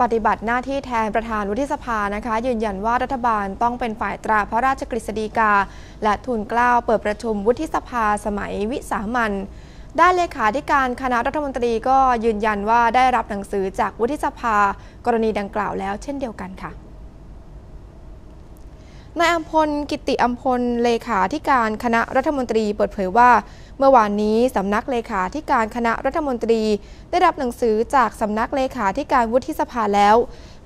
ปฏิบัติหน้าที่แทนประธานวุฒิสภานะคะ ยืนยันว่ารัฐบาลต้องเป็นฝ่ายตราพระราชกฤษฎีกา และทุนกล้าวเปิดประชุมวุฒิสภาสมัยวิสามันด้านเลขาธิการคณะรัฐมนตรีก็ยืนยันว่าได้รับหนังสือจากวุฒิสภากรณีดังกล่าวแล้วเช่นเดียวกันค่ะนายอัมพลกิติอัมพลเลขาธิการคณะรัฐมนตรีเปิดเผยว่า เมื่อวานนี้สำนักเลขาธิการคณะรัฐมนตรีได้รับหนังสือจากสำนักเลขาธิการวุฒิสภาแล้ว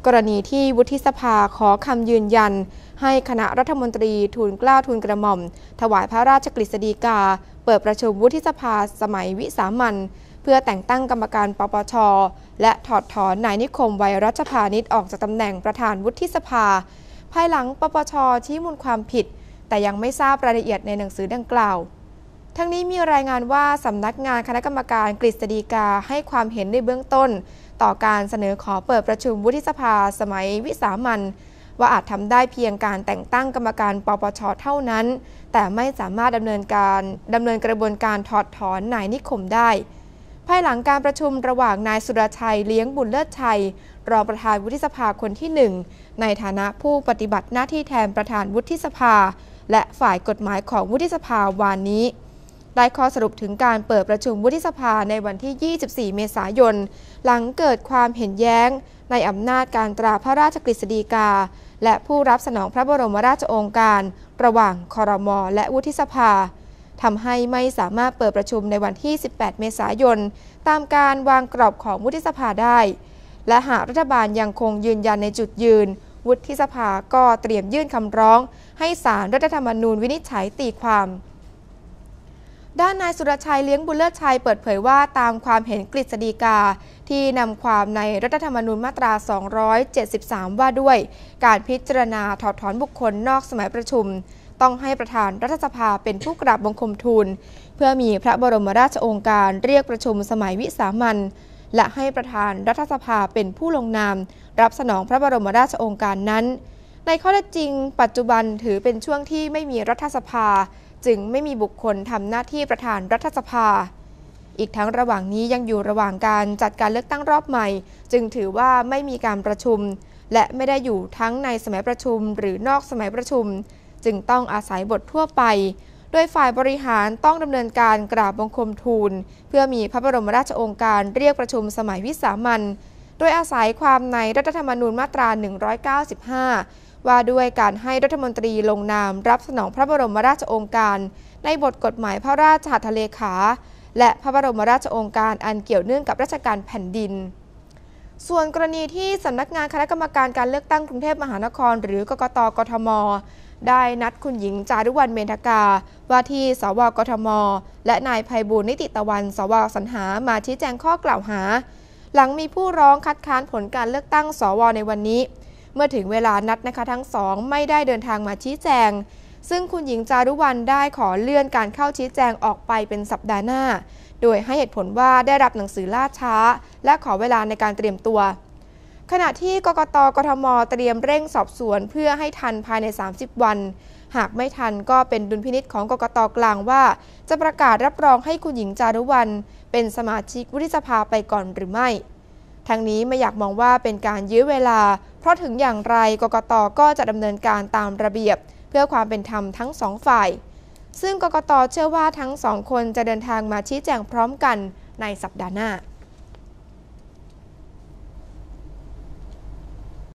กรณีที่วุฒิสภาขอคำยืนยัน ให้คณะรัฐมนตรีทูลกล้าทูลกระหม่อม ถวายพระราชกฤษฎีกา เปิดประชุมวุฒิสภาสมัยวิสามันเพื่อแต่งตั้งกรรมการปปช และถอดถอนนายนิคมไวรัชพานิชออกจากตำแหน่งประธานวุฒิสภาภายหลังปปชชี้มูลความผิด แต่ยังไม่ทราบรายละเอียดในหนังสือดังกล่าว ทั้งนี้มีรายงานว่าสำนักงานคณะกรรมการกฤษฎีกาให้ความเห็นในเบื้องต้น ต่อการเสนอขอเปิดประชุมวุฒิสภาสมัยวิสามันว่าอาจทำได้เพียงการแต่งตั้งกรรมการปปชเท่านั้น แต่ไม่สามารถดำเนินการดำเนินกระบวนการถอดถอนนายนิคมได้ ภายหลังการประชุมระหว่างนายสุรชัยเลี้ยงบุญเลิศชัยรองประธานวุฒิสภาคนที่ 1 ในฐานะผู้ปฏิบัติหน้าที่แทนประธานวุฒิสภา และฝ่ายกฎหมายของวุฒิสภาวานนี้ ได้ข้อสรุปถึงการเปิดประชุมวุฒิสภาในวันที่ 24 เมษายน หลังเกิดความเห็นแย้งในอำนาจการตราพระราชกฤษฎีกา และผู้รับสนองพระบรมราชโองการ ระหว่างคอรมอและวุฒิสภาทำให้ไม่สามารถเปิดประชุมในวันที่ 18 เมษายนตามการวางกรอบของวุฒิสภาได้และหากรัฐบาลยังคงยืนยันในจุดยืน วุฒิสภาก็เตรียมยื่นคำร้อง ให้ศาลรรัฐธรรมนูญวินิจฉัยตีความ ด้านนายสุรชัยเลี้ยงบุญเลิศชัยเปิดเผยว่าตามความเห็นกฤษฎีกา ที่นำความในรัฐธรรมนูญมาตรา 273 ว่าด้วย การพิจารณาถอดถอนบุคคลนอกสมัยประชุม ต้องให้ประธานรัฐสภาเป็นผู้กราบบังคมทูล เพื่อมีพระบรมราชโองการเรียกประชุมสมัยวิสามัญและให้ประธานรัฐสภาเป็นผู้ลงนาม รับสนองพระบรมราชโองการนั้น ในข้อทจจริง ปัจจุบันถือเป็นช่วงที่ไม่มีรัฐสภา จึงไม่มีบุคคลทำหน้าที่ประธานรัฐสภา อีกทั้งระหว่างนี้ยังอยู่ระหว่างการจัดการเลือกตั้งรอบใหม่ จึงถือว่าไม่มีการประชุม และไม่ได้อยู่ทั้งในสมัยประชุมหรือนอกสมัยประชุม จึงต้องอาศัยบททั่วไปโดยฝ่ายบริหารต้องดำเนินการกราบบังคมทูล เพื่อมีพระบรมราชองค์การเรียกประชุมสมัยวิสามันโดยอาศัยความในรัฐธรรมนูญมาตรา 195 ว่าด้วยการให้รัฐมนตรีลงนาม รับสนองพระบรมราชองค์การ ในบทกฎหมายพระราชหัตถเลขา และพระบรมราชองค์การอันเกี่ยวเนื่องกับราชการแผ่นดิน ส่วนกรณีที่สำนักงานคณะกรรมการการเลือกตั้งกรุงเทพมหานคร หรือกกตกทมได้นัดคุณหญิงจารุวรรณเมธกาว่าที่สวกทม และนายภัยบูลนิติตะวัน สวสรรหามาชี้แจงข้อกล่าวหา หลังมีผู้ร้องคัดค้านผลการเลือกตั้งสวในวันนี้ เมื่อถึงเวลานัดนะคะทั้งสองไม่ได้เดินทางมาชี้แจง ซึ่งคุณหญิงจารุวรรณได้ขอเลื่อนการเข้าชี้แจงออกไปเป็นสัปดาห์หน้า โดยให้เหตุผลว่าได้รับหนังสือล่าช้า และขอเวลาในการเตรียมตัวขณะที่กกตกทม เตรียมเร่งสอบสวน เพื่อให้ทันภายใน 30 วัน หากไม่ทันก็เป็นดุลพินิษของกกตกลางว่า จะประกาศรับรองให้คุณหญิงจารุวรรณเป็นสมาชิกวุฒิสภาไปก่อนหรือไม่ ทั้งนี้ไม่อยากมองว่าเป็นการยื้อเวลา เพราะถึงอย่างไรกกตก็จะดำเนินการตามระเบียบ เพื่อความเป็นธรรมทั้งสองฝ่าย ซึ่งกกตเชื่อว่าทั้งสองคนจะเดินทางมาชี้แจงพร้อมกันในสัปดาห์หน้า